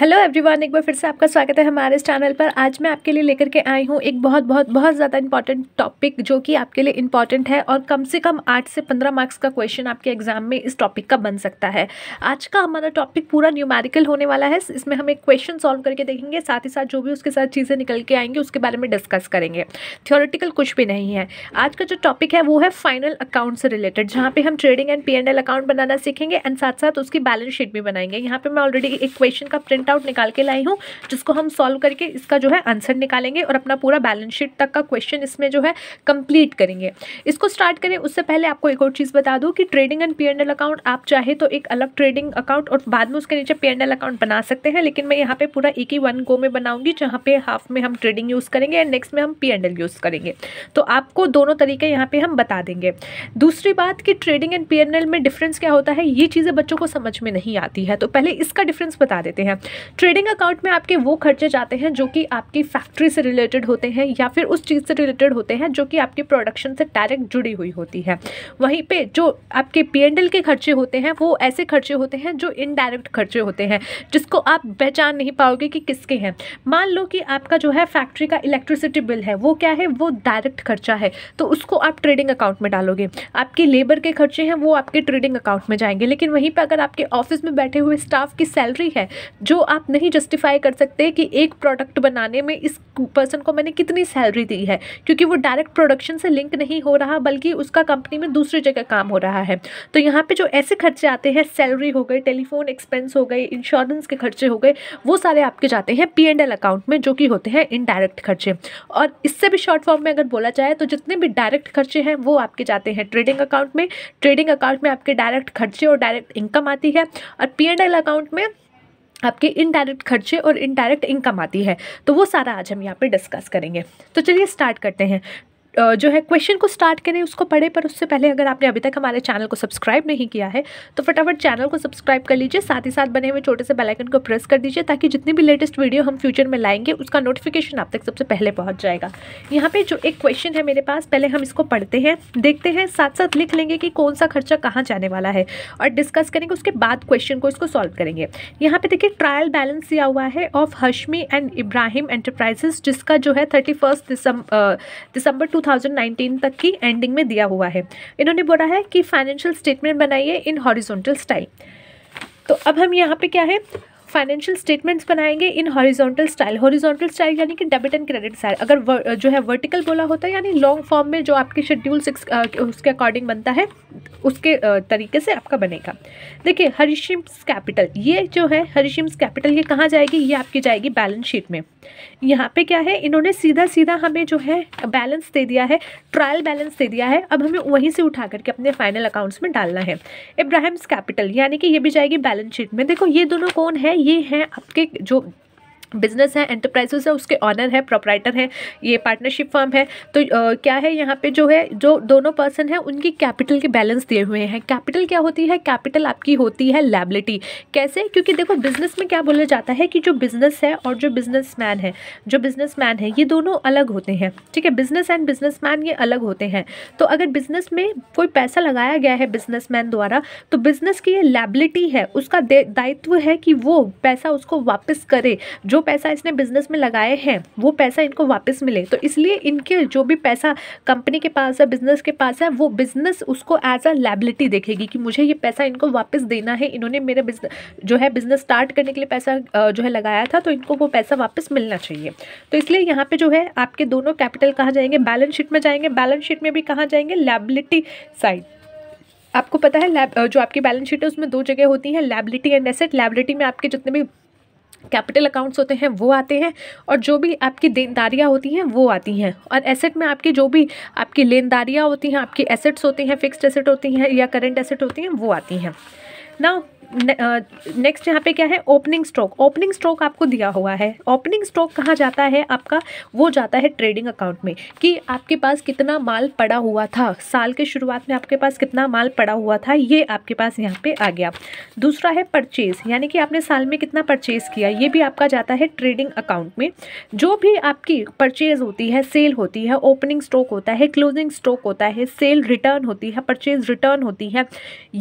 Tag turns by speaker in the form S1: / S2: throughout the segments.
S1: hello everyone एक बार फिर से आपका स्वागत है हमारे इस चैनल पर आज मैं आपके लिए लेकर के आई हूँ एक बहुत बहुत बहुत ज़्यादा इंपॉर्टेंट टॉपिक जो कि आपके लिए इंपॉर्टेंट है और कम से कम आठ से पंद्रह मार्क्स का क्वेश्चन आपके एग्जाम में इस टॉपिक का बन सकता है आज का हमारा टॉपिक पूरा न्यूमेरिकल होने वाला है इसमें हम एक क्वेश्चन सॉल्व करके देखेंगे साथ ही साथ जो भी उसके साथ चीज़ें निकल के आएंगी उसके बारे में डिस्कस करेंगे थियोरिटिकल कुछ भी नहीं है आज का जो टॉपिक है वो है फाइनल अकाउंट से रिलेटेड जहाँ पर हम trading and P and L account बनाना सीखेंगे एंड साथ साथ उसकी बैलेंस शीट भी बनाएंगे यहाँ पर मैं ऑलरेडी एक क्वेश्चन का प्रिंट प्रिंट आउट निकाल के लाई हूँ जिसको हम सॉल्व करके इसका जो है आंसर निकालेंगे और अपना पूरा बैलेंस शीट तक का क्वेश्चन इसमें जो है कंप्लीट करेंगे इसको स्टार्ट करें उससे पहले आपको एक और चीज़ बता दूँ कि ट्रेडिंग एंड पी अकाउंट आप चाहे तो एक अलग ट्रेडिंग अकाउंट और बाद में उसके नीचे पी अकाउंट बना सकते हैं लेकिन मैं यहाँ पर पूरा एक ही वन गो में बनाऊँगी जहाँ पे हाफ में हम ट्रेडिंग यूज़ करेंगे एंड नेक्स्ट में हम पी यूज़ करेंगे तो आपको दोनों तरीके यहाँ पर हम बता देंगे दूसरी बात कि ट्रेडिंग एंड पी में डिफरेंस क्या होता है ये चीज़ें बच्चों को समझ में नहीं आती है तो पहले इसका डिफरेंस बता देते हैं ट्रेडिंग अकाउंट में आपके वो खर्चे जाते हैं जो कि आपकी फैक्ट्री से रिलेटेड होते हैं या फिर उस चीज़ से रिलेटेड होते हैं जो कि आपकी प्रोडक्शन से डायरेक्ट जुड़ी हुई होती है वहीं पर जो आपके पी के खर्चे होते हैं वो ऐसे खर्चे होते हैं जो इनडायरेक्ट खर्चे होते हैं जिसको आप पहचान नहीं पाओगे कि किसके हैं मान लो कि आपका जो है फैक्ट्री का इलेक्ट्रिसिटी बिल है वो क्या है वो डायरेक्ट खर्चा है तो उसको आप ट्रेडिंग अकाउंट में डालोगे आपके लेबर के खर्चे हैं वो आपके ट्रेडिंग अकाउंट में जाएंगे लेकिन वहीं पर अगर आपके ऑफिस में बैठे हुए स्टाफ की सैलरी है जो आप नहीं जस्टिफाई कर सकते कि एक प्रोडक्ट बनाने में इस पर्सन को मैंने कितनी सैलरी दी है क्योंकि वो डायरेक्ट प्रोडक्शन से लिंक नहीं हो रहा बल्कि उसका कंपनी में दूसरी जगह काम हो रहा है तो यहाँ पर जो ऐसे खर्चे आते हैं सैलरी हो गई टेलीफोन एक्सपेंस हो गए इंश्योरेंस के खर्चे हो गए वो सारे आपके जाते हैं पी एंड एल अकाउंट में जो कि होते हैं इनडायरेक्ट खर्चे और इससे भी शॉर्ट फॉर्म में अगर बोला जाए तो जितने भी डायरेक्ट खर्चे हैं वो आपके जाते हैं ट्रेडिंग अकाउंट में ट्रेडिंग अकाउंट में आपके डायरेक्ट खर्चे और डायरेक्ट इनकम आती है और पी एंड एल अकाउंट में आपके इनडायरेक्ट खर्चे और इनडायरेक्ट इनकम आती है तो वो सारा आज हम यहाँ पे डिस्कस करेंगे तो चलिए स्टार्ट करते हैं जो है क्वेश्चन को स्टार्ट करें उसको पढ़ें पर उससे पहले अगर आपने अभी तक हमारे चैनल को सब्सक्राइब नहीं किया है तो फटाफट चैनल को सब्सक्राइब कर लीजिए साथ ही साथ बने हुए छोटे से बेलाइकन को प्रेस कर दीजिए ताकि जितनी भी लेटेस्ट वीडियो हम फ्यूचर में लाएंगे उसका नोटिफिकेशन आप तक सबसे पहले पहुँच जाएगा यहाँ पर जो एक क्वेश्चन है मेरे पास पहले हम इसको पढ़ते हैं देखते हैं साथ साथ लिख लेंगे कि कौन सा खर्चा कहाँ जाने वाला है और डिस्कस करेंगे उसके बाद क्वेश्चन को इसको सॉल्व करेंगे यहाँ पर देखिए ट्रायल बैलेंस दिया हुआ है of Hashmi and Ibrahim enterprises जिसका जो है थर्टी फर्स्ट दिसंबर टू 2019 तक की एंडिंग में दिया हुआ है इन्होंने बोला है कि फाइनेंशियल स्टेटमेंट बनाइए इन हॉरिजोनटल स्टाइल तो अब हम यहाँ पे क्या है फाइनेंशियल स्टेटमेंट्स बनाएंगे in horizontal style horizontal style यानी कि डेबिट एंड क्रेडिट स्टाइल अगर वर, जो है वर्टिकल बोला होता है यानी लॉन्ग फॉर्म में जो आपके शेड्यूल सिक्स उसके अकॉर्डिंग बनता है उसके तरीके से आपका बनेगा देखिए हरिशिम्स कैपिटल ये जो है हरिशिम्स कैपिटल ये कहाँ जाएगी ये आपकी जाएगी बैलेंस शीट में यहाँ पे क्या है इन्होंने सीधा सीधा हमें जो है बैलेंस दे दिया है ट्रायल बैलेंस दे दिया है अब हमें वहीं से उठा करके अपने फाइनल अकाउंट्स में डालना है इब्राहिम्स कैपिटल यानी कि ये भी जाएगी बैलेंस शीट में देखो ये दोनों कौन है ये है आपके जो बिजनेस है एंटरप्राइजेस है उसके ऑनर है प्रोपराइटर है ये पार्टनरशिप फर्म है तो आ, क्या है यहाँ पे जो है जो दोनों पर्सन है उनकी कैपिटल के बैलेंस दिए हुए हैं कैपिटल क्या होती है कैपिटल आपकी होती है लेबिलिटी कैसे क्योंकि देखो बिजनेस में क्या बोला जाता है कि जो बिजनेस है और जो बिजनेस है जो बिजनेस है ये दोनों अलग होते हैं ठीक है बिजनेस एंड बिजनेस ये अलग होते हैं तो अगर बिजनेस में कोई पैसा लगाया गया है बिजनेस द्वारा तो बिजनेस की ये लेबिलिटी है उसका दायित्व है कि वो पैसा उसको वापस करे जो पैसा इसने बिजनेस में लगाए हैं वो पैसा इनको वापस मिले तो इसलिए इनके जो भी पैसा कंपनी के पास है बिजनेस के पास है वो बिजनेस उसको एज अ लाइबिलिटी देखेगी कि मुझे ये पैसा इनको वापस देना है इन्होंने मेरे बिजनेस जो है बिजनेस स्टार्ट करने के लिए पैसा जो है लगाया था तो इनको वो पैसा वापस मिलना चाहिए तो इसलिए यहाँ पे जो है आपके दोनों कैपिटल कहाँ जाएंगे बैलेंस शीट में जाएंगे बैलेंस शीट में भी कहाँ जाएंगे लाइबिलिटी साइड आपको पता है लैब जो आपकी बैलेंस शीट है उसमें दो जगह होती है लाइबिलिटी एंड एसेट लाइबिलिटी में आपके जितने भी कैपिटल अकाउंट्स होते हैं वो आते हैं और जो भी आपकी देनदारियाँ होती हैं वो आती हैं और एसेट में आपकी जो भी आपकी लेनदारियाँ होती हैं आपकी एसेट्स होती हैं फिक्स्ड एसेट होती हैं या करेंट एसेट होती हैं वो आती हैं ना नेक्स्ट यहाँ पे क्या है ओपनिंग स्ट्रोक ओपनिंग स्ट्रोक आपको दिया हुआ है ओपनिंग स्ट्रोक कहाँ जाता है आपका वो जाता है ट्रेडिंग अकाउंट में कि आपके पास कितना माल पड़ा हुआ था साल के शुरुआत में आपके पास कितना माल पड़ा हुआ था ये आपके पास यहाँ पे आ गया दूसरा है परचेज यानी कि आपने साल में कितना परचेज किया ये भी आपका जाता है ट्रेडिंग अकाउंट में जो भी आपकी परचेज होती है सेल होती है ओपनिंग स्टॉक होता है क्लोजिंग स्टॉक होता है सेल रिटर्न होती है परचेज रिटर्न होती है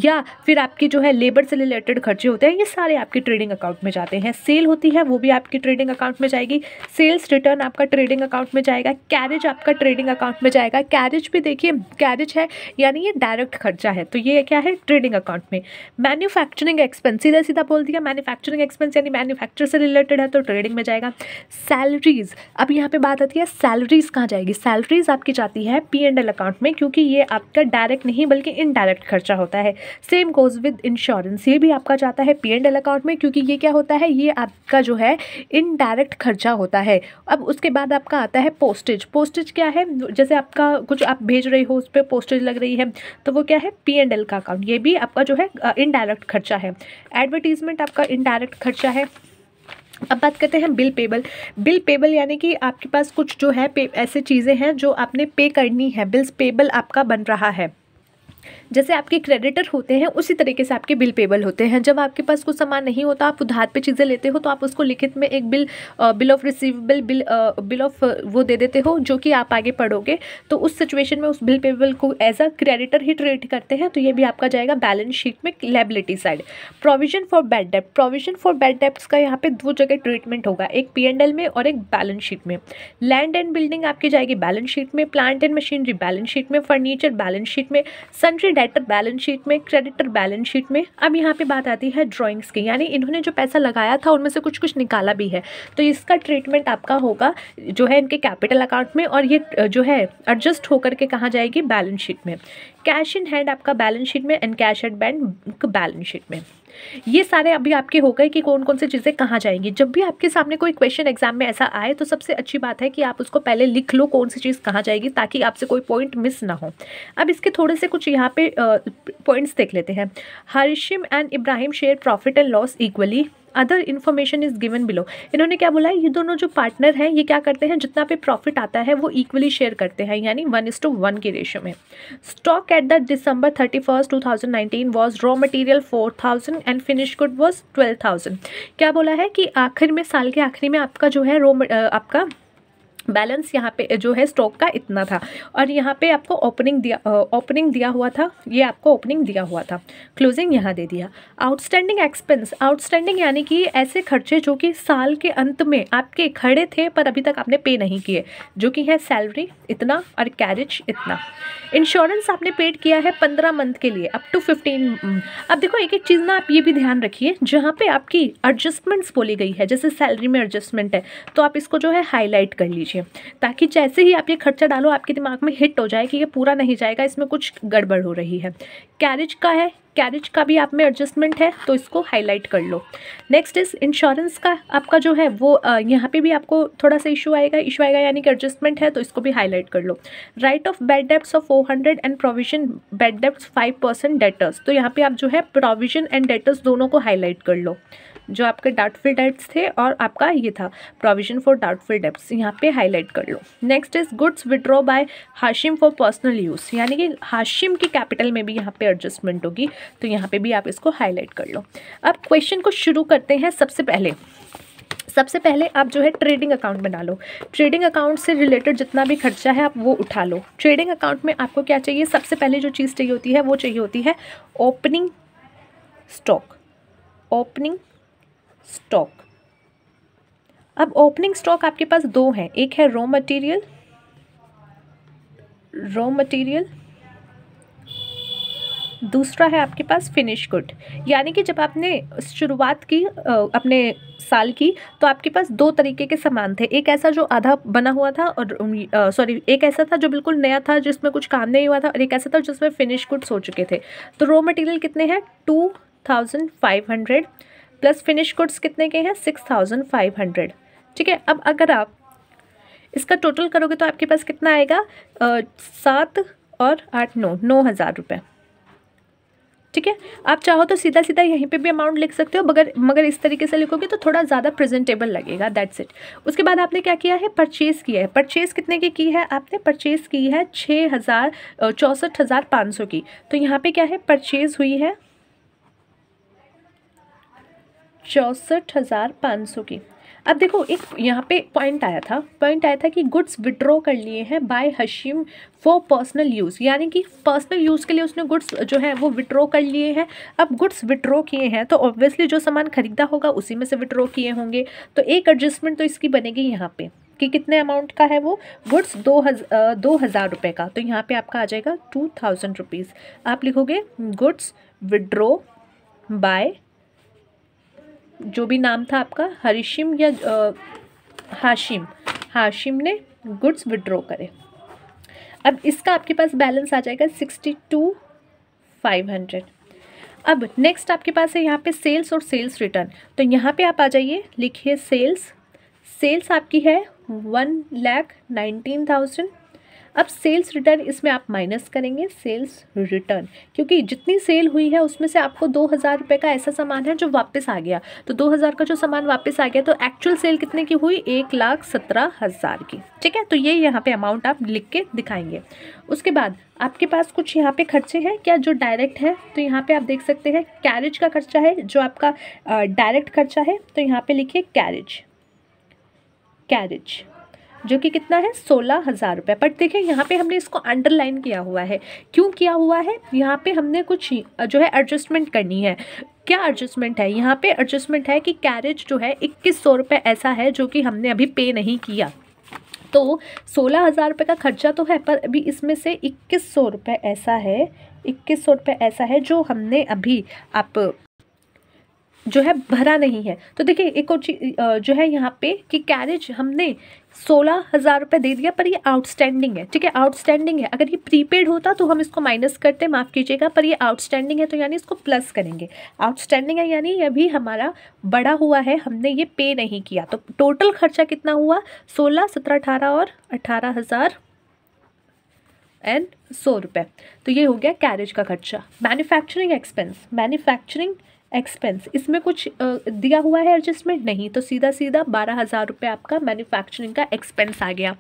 S1: या फिर आपकी जो है लेबर से रिलेटेड रिलेटेड खर्चे होते हैं ये सारे आपके ट्रेडिंग अकाउंट में जाते हैं सेल होती है वो भी आपकी ट्रेडिंग अकाउंट में जाएगी सेल्स रिटर्न आपका ट्रेडिंग अकाउंट में जाएगा कैरेज आपका ट्रेडिंग अकाउंट में जाएगा कैरेज भी देखिए कैरेज है यानी ये डायरेक्ट खर्चा है तो ये क्या है ट्रेडिंग अकाउंट में मैन्युफैक्चरिंग एक्सपेंस सीधा सीधा बोल दिया मैन्युफैक्चरिंग एक्सपेंस यानी मैन्युफैक्चर से रिलेटेड है तो ट्रेडिंग में जाएगा सैलरीज अब यहाँ पे बात आती है सैलरीज कहाँ जाएगी सैलरीज आपकी जाती है पी एंड एल अकाउंट में क्योंकि ये आपका डायरेक्ट नहीं बल्कि इनडायरेक्ट खर्चा होता है सेम गोज विद इंश्योरेंस ये भी आपका जाता है पी एंड एल अकाउंट में क्योंकि ये क्या होता है ये आपका जो है इनडायरेक्ट खर्चा होता है अब उसके बाद आपका आता है पोस्टेज पोस्टेज क्या है जैसे आपका कुछ आप भेज रहे हो उस पर पोस्टेज लग रही है तो वो क्या है पी एंड एल का अकाउंट ये भी आपका जो है इनडायरेक्ट खर्चा है एडवर्टीजमेंट आपका इनडायरेक्ट खर्चा है अब बात करते हैं बिल पेबल बिल पेबल यानी कि आपके पास कुछ जो है ऐसे चीज़ें हैं जो आपने पे करनी है बिल्स पेबल आपका बन रहा है जैसे आपके क्रेडिटर होते हैं उसी तरीके से आपके बिल पेबल होते हैं जब आपके पास कुछ सामान नहीं होता आप उधार पे चीज़ें लेते हो तो आप उसको लिखित में एक bill bill of receivable bill bill of वो दे देते हो जो कि आप आगे पढ़ोगे तो उस सिचुएशन में उस बिल पेबल को as a creditor he treat करते हैं तो ये भी आपका जाएगा बैलेंस शीट में liability side provision for bad dept provision for bad डेप्ट का यहाँ पर दो जगह ट्रीटमेंट होगा एक पी एंड एल में और एक बैलेंस शीट में लैंड एंड बिल्डिंग आपकी जाएगी बैलेंस शीट में plant and machinery balance sheet में फर्नीचर बैलेंस शीट में सनट्री डेटर बैलेंस शीट में क्रेडिटर बैलेंस शीट में अब यहाँ पे बात आती है ड्राइंग्स की यानी इन्होंने जो पैसा लगाया था उनमें से कुछ कुछ निकाला भी है तो इसका ट्रीटमेंट आपका होगा जो है इनके कैपिटल अकाउंट में और ये जो है एडजस्ट होकर के कहाँ जाएगी बैलेंस शीट में कैश इन हैंड आपका बैलेंस शीट में and cash at bank balance sheet में ये सारे अभी आपके हो गए कि कौन कौन सी चीज़ें कहाँ जाएंगी जब भी आपके सामने कोई क्वेश्चन एग्जाम में ऐसा आए तो सबसे अच्छी बात है कि आप उसको पहले लिख लो कौन सी चीज़ कहाँ जाएगी ताकि आपसे कोई पॉइंट मिस ना हो अब इसके थोड़े से कुछ यहाँ पे पॉइंट्स देख लेते हैं Hashim and Ibrahim share profit and loss equally other information is given below इन्होंने क्या बोला है ये दोनों जो पार्टनर हैं ये क्या करते हैं जितना पे प्रॉफिट आता है वो इक्वली शेयर करते हैं यानी वन इज टू वन के रेशियो में stock at the December thirty first two thousand nineteen was raw material four thousand and finish good was twelve thousand क्या बोला है कि आखिर में साल के आखिरी में आपका जो है रॉ आपका बैलेंस यहाँ पे जो है स्टॉक का इतना था और यहाँ पे आपको ओपनिंग दिया ओपनिंग दिया हुआ था ये आपको ओपनिंग दिया हुआ था क्लोजिंग यहाँ दे दिया आउटस्टैंडिंग एक्सपेंस आउटस्टैंडिंग यानी कि ऐसे खर्चे जो कि साल के अंत में आपके खड़े थे पर अभी तक आपने पे नहीं किए जो कि है सैलरी इतना और कैरेज इतना इंश्योरेंस आपने पेड किया है पंद्रह मंथ के लिए अप टू फिफ्टीन अब देखो एक एक चीज़ ना आप ये भी ध्यान रखिए जहाँ पर आपकी एडजस्टमेंट्स बोली गई है जैसे सैलरी में एडजस्टमेंट है तो आप इसको जो है हाईलाइट कर लीजिए दीजिए ताकि जैसे ही आप ये खर्चा डालो आपके दिमाग में हिट हो जाए कि ये पूरा नहीं जाएगा इसमें कुछ गड़बड़ हो रही है कैरिज का है कैरिज का भी आप में एडजस्टमेंट है तो इसको हाईलाइट कर लो नेक्स्ट इज़ इंश्योरेंस का आपका जो है वो यहाँ पे भी आपको थोड़ा सा इशू आएगा इशू आएगा यानी कि एडजस्टमेंट है तो इसको भी हाईलाइट कर लो write off bad debts of four hundred and provision bad debts five percent debtors तो यहाँ पे आप जो है प्रोविजन एंड डेटर्स दोनों को हाईलाइट कर लो जो आपके डाउटफुल डेट्स थे और आपका ये था प्रोविजन फॉर डाउटफुल डेप्स यहाँ पे हाईलाइट कर लो next is goods withdraw by Hashim for personal use यानी कि हाशिम की कैपिटल में भी यहाँ पे एडजस्टमेंट होगी तो यहाँ पे भी आप इसको हाईलाइट कर लो अब क्वेश्चन को शुरू करते हैं सबसे पहले सबसे पहले आप जो है ट्रेडिंग अकाउंट बना लो ट्रेडिंग अकाउंट से रिलेटेड जितना भी खर्चा है आप वो उठा लो ट्रेडिंग अकाउंट में आपको क्या चाहिए सबसे पहले जो चीज़ चाहिए होती है वो चाहिए होती है ओपनिंग स्टॉक ओपनिंग स्टॉक अब ओपनिंग स्टॉक आपके पास दो हैं एक है रॉ मटेरियल रॉ मटेरियल दूसरा है आपके पास फिनिश गुड यानी कि जब आपने शुरुआत की अपने साल की तो आपके पास दो तरीके के सामान थे एक ऐसा जो आधा बना हुआ था और सॉरी एक ऐसा था जो बिल्कुल नया था जिसमें कुछ काम नहीं हुआ था और एक ऐसा था जिसमें फिनिश गुड्स हो चुके थे तो रॉ मटेरियल कितने हैं two thousand five hundred plus finish goods कितने के हैं सिक्स थाउजेंड फाइव हंड्रेड ठीक है अब अगर आप इसका टोटल करोगे तो आपके पास कितना आएगा सात और आठ नौ नौ हज़ार रुपये ठीक है आप चाहो तो सीधा सीधा यहीं पे भी अमाउंट लिख सकते हो मगर मगर इस तरीके से लिखोगे तो थोड़ा ज़्यादा प्रेजेंटेबल लगेगा दैट्स इट उसके बाद आपने क्या किया है परचेज़ किया है परचेज़ कितने की की है आपने परचेज़ की है छः हज़ार चौंसठ हज़ार पाँच सौ की तो यहाँ पे क्या है परचेज़ हुई है चौंसठ हज़ार पाँच सौ की अब देखो एक यहाँ पे पॉइंट आया था पॉइंट आया था कि गुड्स विड्रॉ कर लिए हैं by Hashim for personal use यानी कि पर्सनल यूज़ के लिए उसने गुड्स जो है वो विड्रॉ कर लिए हैं अब गुड्स विड्रॉ किए हैं तो ऑब्वियसली जो सामान खरीदा होगा उसी में से विड्रॉ किए होंगे तो एक एडजस्टमेंट तो इसकी बनेगी यहाँ पर कि कितने अमाउंट का है वो गुड्स दो हज दो हज़ार रुपये का तो यहाँ पे आपका आ जाएगा टू थाउजेंड रुपीज़ आप लिखोगे गुड्स विड्रो बाय जो भी नाम था आपका हरिशिम या हाशिम हाशिम ने गुड्स विड्रॉ करे अब इसका आपके पास बैलेंस आ जाएगा सिक्सटी टू फाइव हंड्रेड अब नेक्स्ट आपके पास है यहाँ पे सेल्स और सेल्स रिटर्न तो यहाँ पे आप आ जाइए लिखिए सेल्स सेल्स आपकी है वन लैख नाइनटीन थाउजेंड अब सेल्स रिटर्न इसमें आप माइनस करेंगे सेल्स रिटर्न क्योंकि जितनी सेल हुई है उसमें से आपको दो हज़ार रुपये का ऐसा सामान है जो वापस आ गया तो दो हज़ार का जो सामान वापस आ गया तो एक्चुअल सेल कितने की हुई एक लाख सत्रह हज़ार की ठीक है तो ये यहाँ पे अमाउंट आप लिख के दिखाएंगे उसके बाद आपके पास कुछ यहाँ पे खर्चे हैं क्या जो डायरेक्ट है तो यहाँ पे आप देख सकते हैं कैरेज का खर्चा है जो आपका डायरेक्ट खर्चा है तो यहाँ पे लिखिए कैरेज कैरेज जो कि कितना है सोलह हज़ार रुपये बट देखिए यहाँ पे हमने इसको अंडरलाइन किया हुआ है क्यों किया हुआ है यहाँ पे हमने कुछ जो है एडजस्टमेंट करनी है क्या एडजस्टमेंट है यहाँ पे एडजस्टमेंट है कि कैरेज जो है इक्कीस सौ रुपये ऐसा है जो कि हमने अभी पे नहीं किया तो सोलह हज़ार रुपये का खर्चा तो है पर अभी इसमें से इक्कीस सौ रुपये ऐसा है इक्कीस सौ रुपये ऐसा है जो हमने अभी आप जो है भरा नहीं है तो देखिए एक और चीज जो है यहाँ पे कि कैरेज हमने सोलह हज़ार रुपये दे दिया पर ये आउटस्टैंडिंग है ठीक है आउटस्टैंडिंग है अगर ये प्रीपेड होता तो हम इसको माइनस करते माफ़ कीजिएगा पर ये आउटस्टैंडिंग है तो यानी इसको प्लस करेंगे आउटस्टैंडिंग है यानी ये अभी हमारा बड़ा हुआ है हमने ये पे नहीं किया तो टोटल खर्चा कितना हुआ सोलह सत्रह अठारह और अठारह हज़ार एंड सौ रुपये तो ये हो गया कैरेज का खर्चा मैन्युफैक्चरिंग एक्सपेंस मैन्युफैक्चरिंग एक्सपेंस इसमें कुछ दिया हुआ है एडजस्टमेंट नहीं तो सीधा सीधा बारह हज़ार रुपये आपका मैन्युफैक्चरिंग का एक्सपेंस आ गया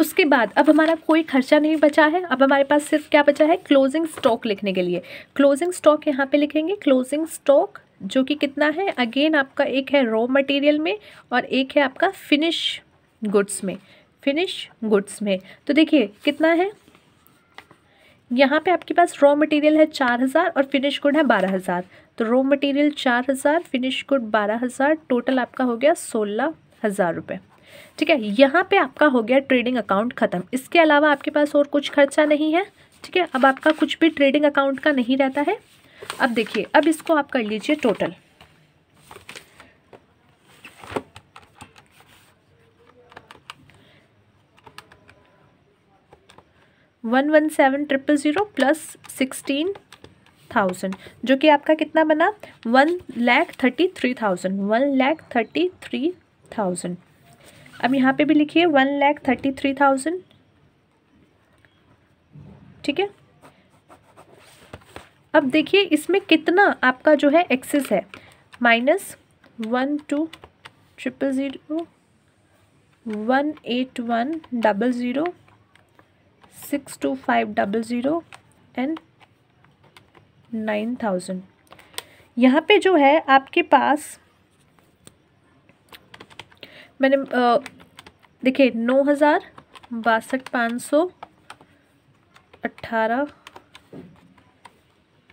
S1: उसके बाद अब हमारा कोई खर्चा नहीं बचा है अब हमारे पास सिर्फ क्या बचा है क्लोजिंग स्टॉक लिखने के लिए क्लोजिंग स्टॉक यहाँ पे लिखेंगे क्लोजिंग स्टॉक जो कि कितना है अगेन आपका एक है रॉ मटेरियल में और एक है आपका फिनिश गुड्स में फिनिश गुड्स में तो देखिए कितना है यहाँ पे आपके पास रॉ मटेरियल है चार हज़ार और फिनिश गुड है बारह हज़ार तो रॉ मटेरियल चार हज़ार फिनिश गुड बारह हज़ार टोटल आपका हो गया सोलह हज़ार रुपये ठीक है यहाँ पे आपका हो गया ट्रेडिंग अकाउंट ख़त्म इसके अलावा आपके पास और कुछ खर्चा नहीं है ठीक है अब आपका कुछ भी ट्रेडिंग अकाउंट का नहीं रहता है अब देखिए अब इसको आप कर लीजिए total one one seven triple zero plus sixteen thousand जो कि आपका कितना बना one lakh thirty three thousand one lakh thirty three thousand अब यहाँ पे भी लिखिए one lakh thirty three thousand ठीक है अब देखिए इसमें कितना आपका जो है एक्सेस है minus one two triple zero one eight one double zero six two five double zero and nine thousand यहाँ पे जो है आपके पास मैंने देखिए नौ हज़ार बासठ पाँच सौ अट्ठारह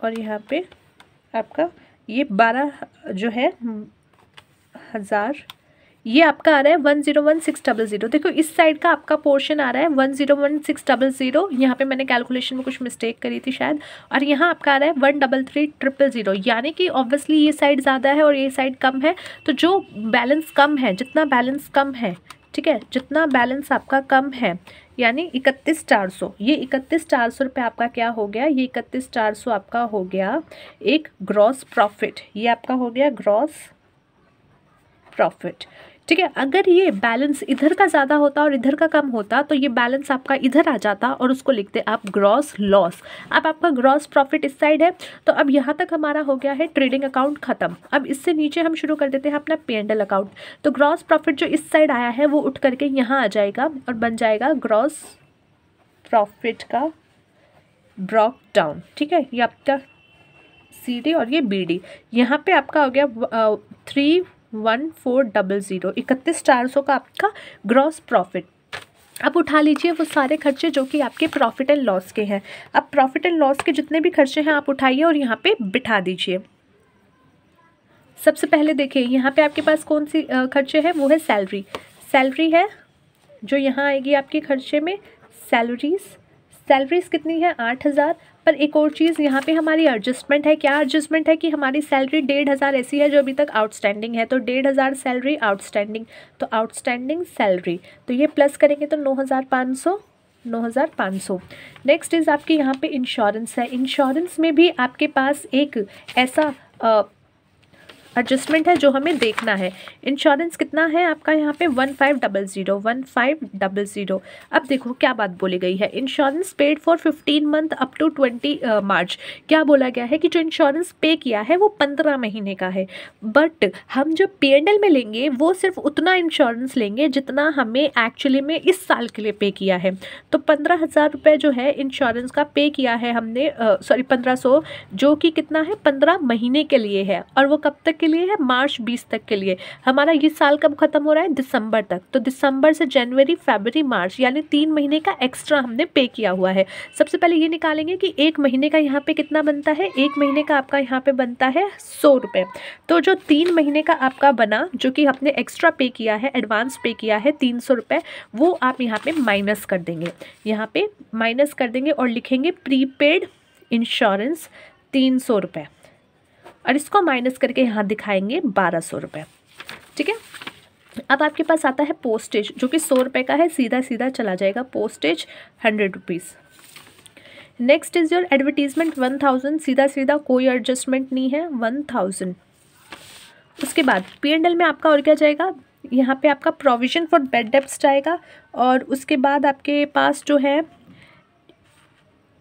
S1: और यहाँ पे आपका ये बारह जो है हज़ार ये आपका आ रहा है one zero one six double zero देखो इस साइड का आपका पोर्शन आ रहा है one zero one six double zero यहाँ पर मैंने कैलकुलेशन में कुछ मिस्टेक करी थी शायद और यहाँ आपका आ रहा है one double three triple zero यानी कि ऑब्वियसली ये साइड ज़्यादा है और ये साइड कम है तो जो बैलेंस कम है जितना बैलेंस कम है ठीक है जितना बैलेंस आपका कम है यानी इकतीस चार सौ ये इकतीस चार सौ रुपये आपका क्या हो गया ये इकतीस चार सौ आपका हो गया एक ग्रॉस प्रॉफिट ये आपका हो गया ग्रॉस प्रॉफिट ठीक है अगर ये बैलेंस इधर का ज़्यादा होता और इधर का कम होता तो ये बैलेंस आपका इधर आ जाता और उसको लिखते आप ग्रॉस लॉस अब आपका ग्रॉस प्रॉफिट इस साइड है तो अब यहाँ तक हमारा हो गया है ट्रेडिंग अकाउंट खत्म अब इससे नीचे हम शुरू कर देते हैं अपना पी एंड एल अकाउंट तो ग्रॉस प्रॉफिट जो इस साइड आया है वो उठ करके यहाँ आ जाएगा और बन जाएगा ग्रॉस प्रॉफिट का ब्रॉक डाउन ठीक है ये आपका सी डी और ये बी डी यहाँ पर आपका हो गया three one four double zero इकतीस चार सौ का आपका ग्रॉस प्रॉफिट अब उठा लीजिए वो सारे खर्चे जो कि आपके प्रॉफिट एंड लॉस के हैं अब प्रॉफिट एंड लॉस के जितने भी खर्चे हैं आप उठाइए और यहाँ पे बिठा दीजिए सबसे पहले देखिए यहाँ पे आपके पास कौन सी खर्चे हैं वो है सैलरी सैलरी है जो यहाँ आएगी आपके खर्चे में सैलरीज सैलरीज कितनी है आठ हज़ार पर एक और चीज़ यहाँ पे हमारी एडजस्टमेंट है क्या एडजस्टमेंट है कि हमारी सैलरी डेढ़ हज़ार ऐसी है जो अभी तक आउटस्टैंडिंग है तो डेढ़ हज़ार सैलरी आउटस्टैंडिंग तो आउटस्टैंडिंग सैलरी तो ये प्लस करेंगे तो नौ हज़ार पाँच सौ नौ हज़ार पाँच सौ नेक्स्ट इज़ आपके यहाँ पे इंश्योरेंस है इंश्योरेंस में भी आपके पास एक ऐसा एडजस्टमेंट है जो हमें देखना है इंश्योरेंस कितना है आपका यहाँ पे one five double zero one five double zero अब देखो क्या बात बोली गई है insurance paid for fifteen month up to twenty March क्या बोला गया है कि जो इंश्योरेंस पे किया है वो पंद्रह महीने का है बट हम जो पी में लेंगे वो सिर्फ उतना इंश्योरेंस लेंगे जितना हमें एक्चुअली में इस साल के लिए पे किया है तो पंद्रह हज़ार रुपये जो है इंश्योरेंस का पे किया है हमने सॉरी पंद्रह सौ जो कि कितना है पंद्रह महीने के लिए है और वो कब तक तक के लिए है मार्च बीस तक के लिए हमारा ये साल कब खत्म हो रहा है दिसंबर तक तो दिसंबर से जनवरी फेबरी मार्च यानी तीन महीने का एक्स्ट्रा हमने पे किया हुआ है सबसे पहले ये निकालेंगे कि एक महीने का यहाँ पे कितना बनता है एक महीने का आपका यहाँ पे बनता है सौ रुपये तो जो तीन महीने का आपका बना जो कि आपने एक्स्ट्रा पे किया है एडवांस पे किया है तीन सौ रुपये वो आप यहाँ पे माइनस कर देंगे यहाँ पे माइनस कर देंगे और लिखेंगे प्रीपेड इंश्योरेंस तीन सौ रुपये और इसको माइनस करके यहाँ दिखाएंगे बारह सौ रुपये ठीक है अब आपके पास आता है पोस्टेज जो कि सौ रुपये का है सीधा सीधा चला जाएगा postage hundred rupees next is your advertisement one thousand सीधा सीधा कोई एडजस्टमेंट नहीं है वन थाउजेंड उसके बाद पी एंड एल में आपका और क्या जाएगा यहाँ पे आपका प्रोविजन फॉर बेड डेप्स जाएगा और उसके बाद आपके पास जो है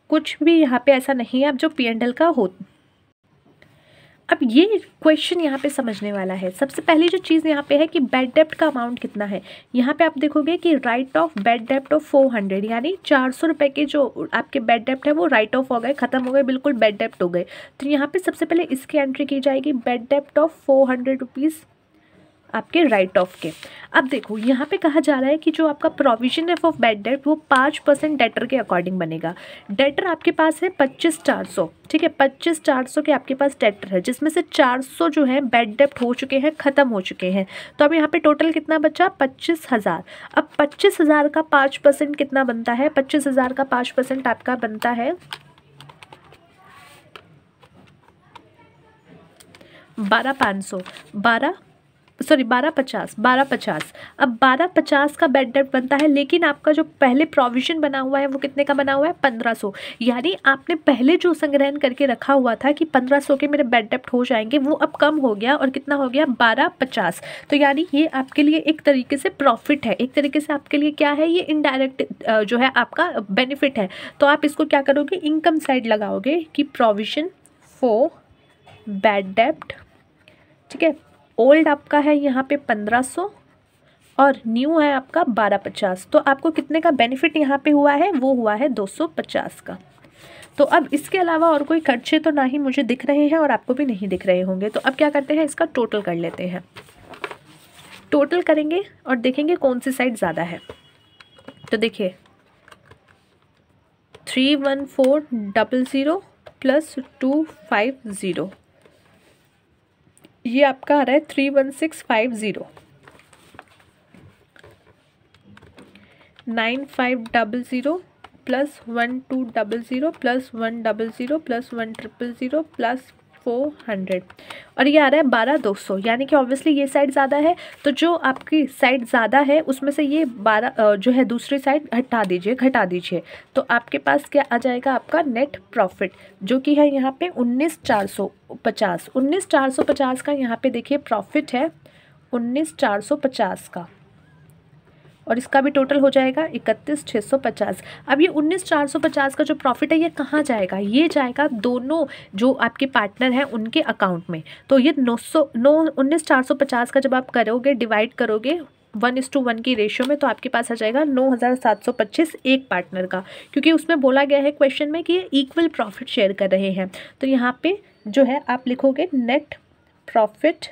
S1: कुछ भी यहाँ पे ऐसा नहीं है अब जो पी एंड एल का हो अब ये क्वेश्चन यहाँ पे समझने वाला है सबसे पहली जो चीज़ यहाँ पे है कि बेड डेप्ट का अमाउंट कितना है यहाँ पे आप देखोगे कि राइट ऑफ बेड डेप्ट ऑफ फोर हंड्रेड यानी चार सौ रुपये के जो आपके बेड डेप्ट है वो राइट ऑफ हो गए ख़त्म हो गए बिल्कुल बेड डेप्ट हो गए तो यहाँ पे सबसे पहले इसकी एंट्री की जाएगी बेड डेप्ट ऑफ फोर हंड्रेड रुपीज़ आपके राइट ऑफ के अब देखो यहाँ पे कहा जा रहा है कि जो आपका प्रोविजन है ऑफ बैड डेट वो पाँच परसेंट डेटर के अकॉर्डिंग बनेगा डेटर आपके पास है पच्चीस चार सौ ठीक है पच्चीस चार सौ के आपके पास डेटर है जिसमें से चार सौ जो है बैड डेप्ट हो चुके हैं ख़त्म हो चुके हैं तो अब यहाँ पे टोटल कितना बचा पच्चीस हज़ार अब पच्चीस हज़ार का पाँच परसेंट कितना बनता है पच्चीस हज़ार का पाँच परसेंट आपका बनता है बारह पाँच सौ बारह सॉरी बारह पचास बारह पचास अब बारह पचास का बेड डेट बनता है लेकिन आपका जो पहले प्रोविजन बना हुआ है वो कितने का बना हुआ है पंद्रह सौ यानी आपने पहले जो संग्रहण करके रखा हुआ था कि पंद्रह सौ के मेरे बेड डेप्ट हो जाएंगे वो अब कम हो गया और कितना हो गया बारह पचास तो यानी ये आपके लिए एक तरीके से प्रॉफिट है एक तरीके से आपके लिए क्या है ये इनडायरेक्ट जो है आपका बेनिफिट है तो आप इसको क्या करोगे इनकम साइड लगाओगे कि प्रोविजन फो बैड डेप्ट ठीक है ओल्ड आपका है यहाँ पे पंद्रह सौ और न्यू है आपका बारह पचास तो आपको कितने का बेनिफिट यहाँ पे हुआ है वो हुआ है दो सौ पचास का तो अब इसके अलावा और कोई खर्चे तो ना ही मुझे दिख रहे हैं और आपको भी नहीं दिख रहे होंगे तो अब क्या करते हैं इसका टोटल कर लेते हैं टोटल करेंगे और देखेंगे कौन सी साइड ज़्यादा है तो देखिए three one four double zero plus two five zero ये आपका आ रहा है three one six five zero nine five double zero plus one two double zero plus one double zero plus one triple zero plus four hundred और ये आ रहा है बारह दो सौ यानी कि ऑब्वियसली ये साइड ज़्यादा है तो जो आपकी साइड ज़्यादा है उसमें से ये बारह जो है दूसरी साइड हटा दीजिए घटा दीजिए तो आपके पास क्या आ जाएगा आपका नेट प्रॉफिट जो कि है यहाँ पे उन्नीस चार सौ पचास उन्नीस चार सौ पचास का यहाँ पे देखिए प्रॉफिट है उन्नीस चार सौ पचास का और इसका भी टोटल हो जाएगा इकतीस छः सौ पचास अब ये उन्नीस चार सौ पचास का जो प्रॉफिट है ये कहाँ जाएगा ये जाएगा दोनों जो आपके पार्टनर हैं उनके अकाउंट में तो ये नौ सौ नौ उन्नीस चार सौ पचास का जब आप करोगे डिवाइड करोगे वन इस टू वन की रेशियो में तो आपके पास आ जाएगा नौ हज़ार सात सौ पच्चीस एक पार्टनर का क्योंकि उसमें बोला गया है क्वेश्चन में कि ये इक्वल प्रॉफिट शेयर कर रहे हैं तो यहाँ पे जो है आप लिखोगे नेट प्रॉफिट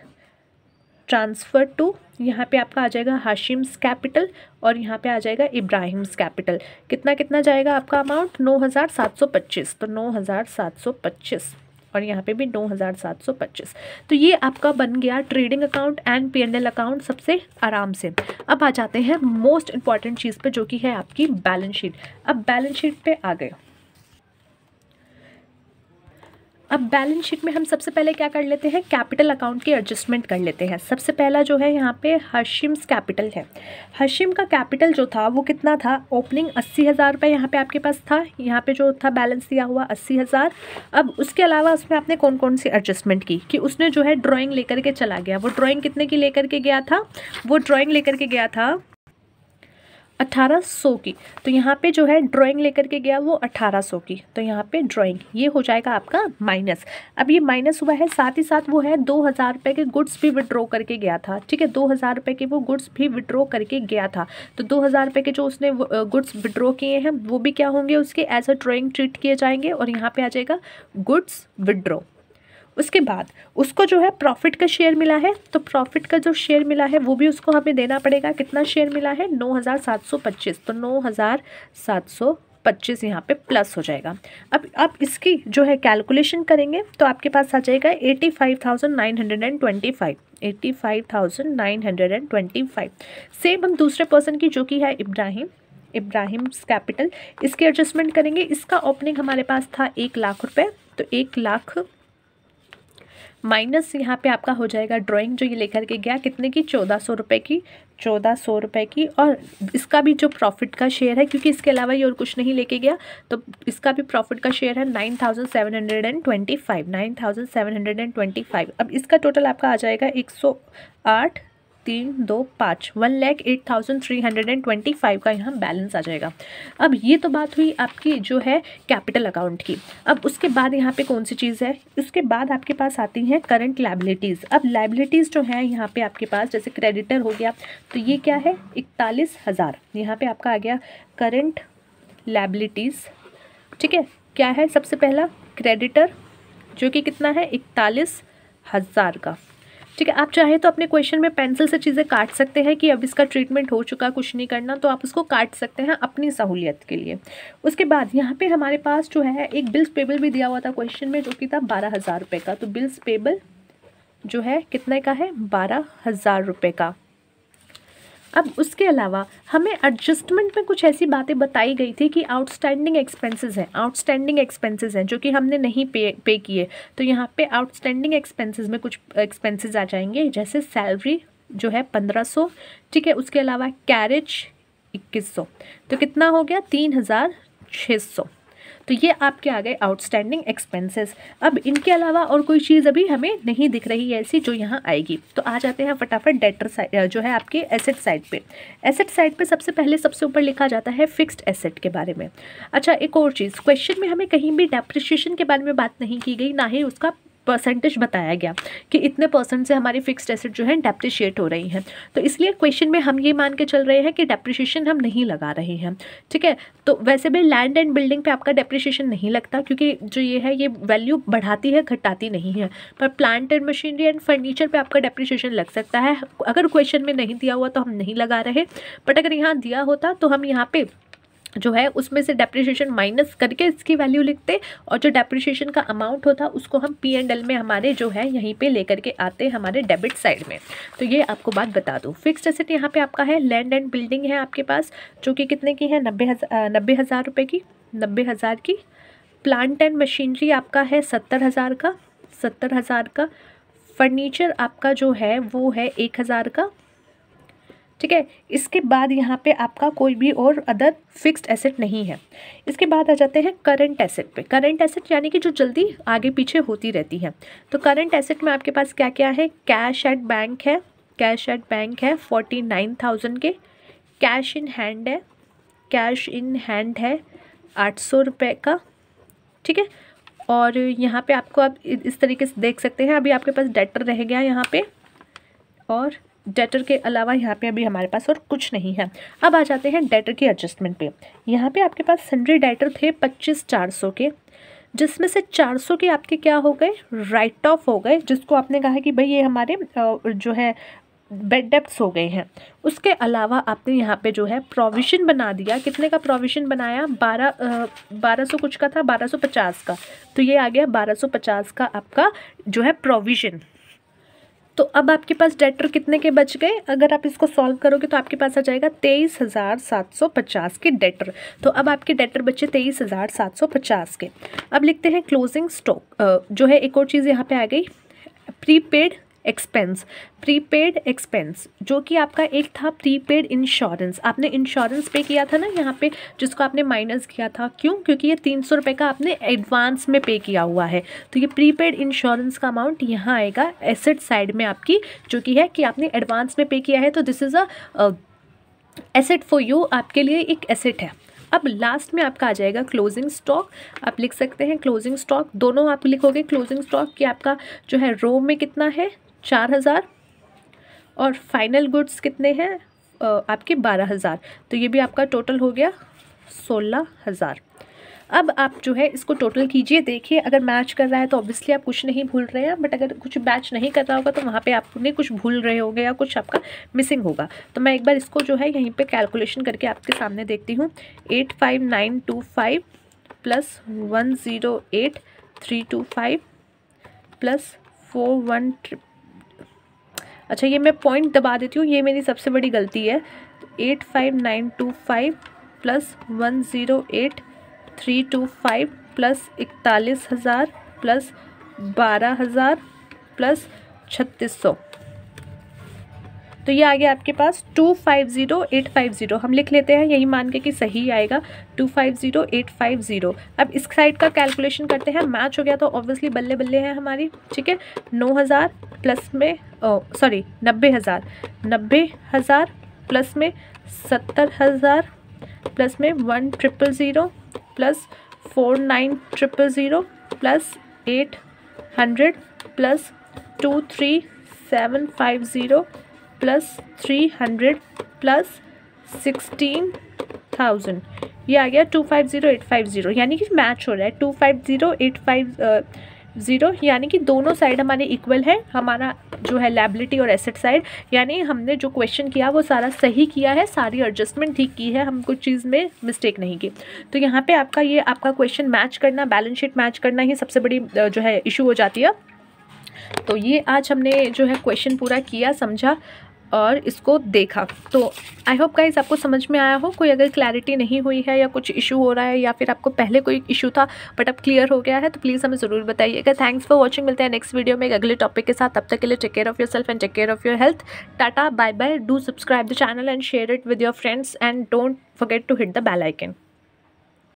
S1: ट्रांसफ़र टू यहाँ पे आपका आ जाएगा हाशिम्स कैपिटल और यहाँ पे आ जाएगा इब्राहिम्स कैपिटल कितना कितना जाएगा आपका अमाउंट नौ हज़ार सात सौ पच्चीस तो नौ हज़ार सात सौ पच्चीस और यहाँ पे भी नौ हज़ार सात सौ पच्चीस तो ये आपका बन गया trading account and P N L account सबसे आराम से अब आ जाते हैं मोस्ट इंपॉर्टेंट चीज़ पे जो कि है आपकी बैलेंस शीट अब बैलेंस शीट पर आ गए अब बैलेंस शीट में हम सबसे पहले क्या कर लेते हैं कैपिटल अकाउंट की एडजस्टमेंट कर लेते हैं सबसे पहला जो है यहाँ पे हशिम्स कैपिटल है हशिम का कैपिटल जो था वो कितना था ओपनिंग अस्सी हज़ार रुपये यहाँ पर आपके पास था यहाँ पे जो था बैलेंस दिया हुआ अस्सी हज़ार अब उसके अलावा उसमें आपने कौन कौन सी एडजस्टमेंट की कि उसने जो है ड्राॅइंग लेकर के चला गया वो ड्राॅइंग कितने की लेकर के गया था वो ड्राॅइंग लेकर के गया था 1800 की तो यहाँ पे जो है ड्राइंग लेकर के गया वो 1800 की तो यहाँ पे ड्राइंग ये हो जाएगा आपका माइनस अब ये माइनस हुआ है साथ ही साथ वो है दो हज़ार रुपये के गुड्स भी विड्रॉ करके गया था ठीक है दो हज़ार रुपये के वो गुड्स भी विड्रॉ करके गया था तो दो हज़ार रुपये के जो उसने गुड्स विड्रॉ किए हैं वो भी क्या होंगे उसके एज अ ड्राॅइंग ट्रीट किए जाएंगे और यहाँ पर आ जाएगा गुड्स विड्रॉ उसके बाद उसको जो है प्रॉफिट का शेयर मिला है तो प्रॉफिट का जो शेयर मिला है वो भी उसको हमें देना पड़ेगा कितना शेयर मिला है नौ हज़ार सात सौ पच्चीस तो नौ हज़ार सात सौ पच्चीस यहाँ पे प्लस हो जाएगा अब आप इसकी जो है कैलकुलेशन करेंगे तो आपके पास आ जाएगा eighty five thousand nine hundred and twenty five eighty five thousand nine hundred and twenty five same हम दूसरे पर्सन की जो कि है इब्राहिम इब्राहिम कैपिटल इसकी एडजस्टमेंट करेंगे इसका ओपनिंग हमारे पास था एक लाख रुपये तो एक लाख माइनस यहाँ पे आपका हो जाएगा ड्राइंग जो ये लेकर के गया कितने की चौदह सौ रुपये की चौदह सौ रुपये की और इसका भी जो प्रॉफिट का शेयर है क्योंकि इसके अलावा ये और कुछ नहीं लेके गया तो इसका भी प्रॉफिट का शेयर है nine thousand seven hundred and twenty five nine thousand seven hundred and twenty five अब इसका टोटल आपका आ जाएगा एक सौ आठ तीन दो पाँच one lakh eight thousand three hundred and twenty five का यहाँ बैलेंस आ जाएगा अब ये तो बात हुई आपकी जो है कैपिटल अकाउंट की अब उसके बाद यहाँ पे कौन सी चीज़ है उसके बाद आपके पास आती हैं करंट लाइबिलिटीज़ अब लाइबिलिटीज़ जो हैं यहाँ पे आपके पास जैसे क्रेडिटर हो गया तो ये क्या है इकतालीस हज़ार यहाँ पर आपका आ गया करंट लाइबिलिटीज़ ठीक है क्या है सबसे पहला क्रेडिटर जो कि कितना है इकतालीस हज़ार का ठीक है आप चाहे तो अपने क्वेश्चन में पेंसिल से चीज़ें काट सकते हैं कि अब इसका ट्रीटमेंट हो चुका कुछ नहीं करना तो आप उसको काट सकते हैं अपनी सहूलियत के लिए उसके बाद यहाँ पे हमारे पास जो है एक बिल्स पेबल भी दिया हुआ था क्वेश्चन में जो कि था बारह हज़ार रुपये का तो बिल्स पेबल जो है कितने का है बारह हज़ार रुपये का अब उसके अलावा हमें एडजस्टमेंट में कुछ ऐसी बातें बताई गई थी कि आउटस्टैंडिंग एक्सपेंसेस हैं आउटस्टैंडिंग एक्सपेंसेस हैं जो कि हमने नहीं पे पे किए तो यहाँ पे आउटस्टैंडिंग एक्सपेंसेस में कुछ एक्सपेंसेस आ जाएंगे जैसे सैलरी जो है पंद्रह सौ ठीक है उसके अलावा कैरेज इक्कीस सौ तो कितना हो गया तीन हज़ार छः सौ तो ये आपके आ गए आउटस्टैंडिंग एक्सपेंसेस अब इनके अलावा और कोई चीज़ अभी हमें नहीं दिख रही है ऐसी जो यहाँ आएगी तो आ जाते हैं फटाफट डेटर साइड जो है आपके एसेट साइड पे एसेट साइड पे सबसे पहले सबसे ऊपर लिखा जाता है फिक्स्ड एसेट के बारे में अच्छा एक और चीज़ क्वेश्चन में हमें कहीं भी डेप्रिशिएशन के बारे में बात नहीं की गई ना ही उसका परसेंटेज बताया गया कि इतने परसेंट से हमारी फिक्स्ड एसेट जो है डेप्रिशिएट हो रही हैं तो इसलिए क्वेश्चन में हम ये मान के चल रहे हैं कि डेप्रिशिएशन हम नहीं लगा रहे हैं ठीक है तो वैसे भी लैंड एंड बिल्डिंग पे आपका डेप्रिशिएशन नहीं लगता क्योंकि जो ये है ये वैल्यू बढ़ाती है घटाती नहीं है पर plant and machinery and furniture पर आपका डेप्रिशिएशन लग सकता है अगर क्वेश्चन में नहीं दिया हुआ तो हम नहीं लगा रहे बट अगर यहाँ दिया होता तो हम यहाँ पर जो है उसमें से डेप्रिशिएशन माइनस करके इसकी वैल्यू लिखते और जो डेप्रिशिएशन का अमाउंट होता उसको हम पी एंड एल में हमारे जो है यहीं पे लेकर के आते हैं हमारे डेबिट साइड में तो ये आपको बात बता दूँ फिक्स्ड एसेट यहाँ पे आपका है लैंड एंड बिल्डिंग है आपके पास जो कि कितने की है नब्बे हज़ार नब्बे हज़ार रुपये की नब्बे हज़ार की प्लांट एंड मशीनरी आपका है सत्तर हज़ार का सत्तर हज़ार का फर्नीचर आपका जो है वो है एक हज़ार का ठीक है इसके बाद यहाँ पे आपका कोई भी और अदर फिक्स्ड एसेट नहीं है इसके बाद आ जाते हैं करंट एसेट पे करंट एसेट यानी कि जो जल्दी आगे पीछे होती रहती है तो करंट एसेट में आपके पास क्या क्या है कैश एट बैंक है कैश एट बैंक है फोर्टी नाइन थाउजेंड के कैश इन हैंड है कैश इन हैंड है आठ सौ रुपये का ठीक है और यहाँ पे आपको आप इस तरीके से देख सकते हैं अभी आपके पास डेटर रह गया यहाँ पे और डेटर के अलावा यहाँ पे अभी हमारे पास और कुछ नहीं है अब आ जाते हैं डेटर के एडजस्टमेंट पे यहाँ पे आपके पास सन्ड्री डेटर थे पच्चीस चार सौ के जिसमें से 400 के आपके क्या हो गए राइट ऑफ हो गए जिसको आपने कहा कि भाई ये हमारे जो है बेड डेप्स हो गए हैं उसके अलावा आपने यहाँ पे जो है प्रोविज़न बना दिया कितने का प्रोविज़न बनाया बारह बारह सौ कुछ का था बारह सौ पचास का तो ये आ गया बारह सौ पचास का आपका जो है प्रोविज़न तो अब आपके पास डेटर कितने के बच गए अगर आप इसको सॉल्व करोगे तो आपके पास आ जाएगा तेईस हज़ार सात सौ पचास के डेटर तो अब आपके डेटर बचे तेईस हज़ार सात सौ पचास के अब लिखते हैं क्लोजिंग स्टॉक जो है एक और चीज़ यहाँ पे आ गई प्रीपेड एक्सपेंस प्रीपेड एक्सपेंस जो कि आपका एक था प्रीपेड इंश्योरेंस आपने इंश्योरेंस पे किया था ना यहाँ पे जिसको आपने माइनस किया था क्यों क्योंकि ये तीन सौ रुपये का आपने एडवांस में पे किया हुआ है तो ये प्रीपेड इंश्योरेंस का अमाउंट यहाँ आएगा एसेट साइड में आपकी जो कि है कि आपने एडवांस में पे किया है तो this is a asset for you आपके लिए एक एसेट है अब लास्ट में आपका आ जाएगा क्लोजिंग स्टॉक आप लिख सकते हैं क्लोजिंग स्टॉक दोनों आप लिखोगे क्लोजिंग स्टॉक कि आपका जो है रो में कितना है चार हज़ार और फाइनल गुड्स कितने हैं आपके बारह हज़ार तो ये भी आपका टोटल हो गया सोलह हज़ार अब आप जो है इसको टोटल कीजिए देखिए अगर मैच कर रहा है तो ऑब्वियसली आप कुछ नहीं भूल रहे हैं बट अगर कुछ मैच नहीं कर रहा होगा तो वहाँ पे आपने कुछ भूल रहे होंगे या कुछ आपका मिसिंग होगा तो मैं एक बार इसको जो है यहीं पे कैलकुलेशन करके आपके सामने देखती हूँ eight five nine two five plus one zero eight three two five plus four one अच्छा ये मैं पॉइंट दबा देती हूँ ये मेरी सबसे बड़ी गलती है eight five nine two five plus one zero eight three two five plus इकतालीस हज़ार प्लस बारह हज़ार प्लस छत्तीस सौ तो ये आ गया आपके पास two five zero eight five zero हम लिख लेते हैं यही मान के कि सही आएगा two five zero eight five zero अब इस साइड का कैलकुलेशन करते हैं मैच हो गया तो ऑब्वियसली बल्ले बल्ले हैं हमारी ठीक है नौ हज़ार प्लस में सॉरी नब्बे हज़ार नब्बे हज़ार प्लस में सत्तर हज़ार प्लस में one triple zero plus four nine triple zero plus eight hundred plus two three seven five zero plus three hundred plus sixteen thousand ये आ गया two five zero eight five zero यानी कि match हो रहा है two five zero eight five zero यानी कि दोनों साइड हमारे इक्वल है हमारा जो है लाइबिलिटी और एसेट साइड यानी हमने जो क्वेश्चन किया वो सारा सही किया है सारी एडजस्टमेंट ठीक की है हम कुछ चीज़ में मिस्टेक नहीं की तो यहाँ पे आपका ये आपका क्वेश्चन मैच करना बैलेंस शीट मैच करना ही सबसे बड़ी uh, जो है इशू हो जाती है तो ये आज हमने जो है क्वेश्चन पूरा किया समझा और इसको देखा तो आई होप गाइज आपको समझ में आया हो कोई अगर क्लैरिटी नहीं हुई है या कुछ इशू हो रहा है या फिर आपको पहले कोई इशू था बट अब क्लियर हो गया है तो प्लीज़ हमें ज़रूर बताइएगा थैंक्स फॉर वॉचिंग मिलते हैं नेक्स्ट वीडियो में एक अगले टॉपिक के साथ तब तक के लिए take care of yourself and take care of your health tata bye bye do subscribe the channel and share it with your friends and don't forget to hit the bell icon